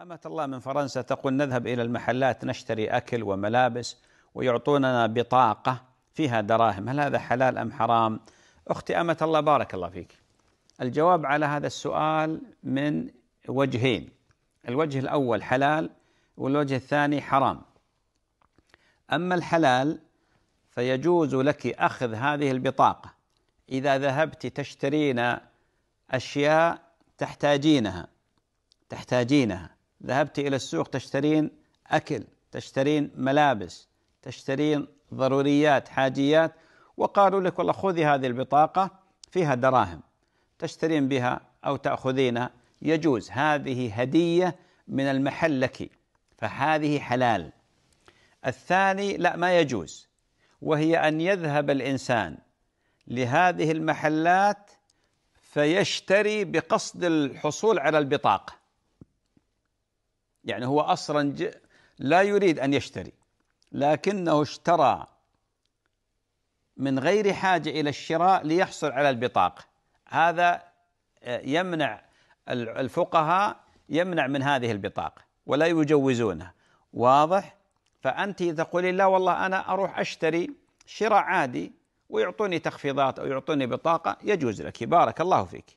أمة الله من فرنسا تقول نذهب إلى المحلات نشتري أكل وملابس ويعطوننا بطاقة فيها دراهم هل هذا حلال أم حرام أختي أمة الله بارك الله فيك الجواب على هذا السؤال من وجهين الوجه الأول حلال والوجه الثاني حرام أما الحلال فيجوز لك أخذ هذه البطاقة إذا ذهبت تشترين أشياء تحتاجينها تحتاجينها ذهبت إلى السوق تشترين أكل تشترين ملابس تشترين ضروريات حاجيات وقالوا لك والله خذي هذه البطاقة فيها دراهم تشترين بها أو تأخذينها يجوز هذه هدية من المحل لك فهذه حلال الثاني لا ما يجوز وهي أن يذهب الإنسان لهذه المحلات فيشتري بقصد الحصول على البطاقة يعني هو اصلا لا يريد ان يشتري لكنه اشترى من غير حاجه الى الشراء ليحصل على البطاقه هذا آه، يمنع الفقهاء يمنع من هذه البطاقه ولا يجوزونها واضح فانت تقولين لا والله انا اروح اشتري شراء عادي ويعطوني تخفيضات او يعطوني بطاقه يجوز لك بارك الله فيك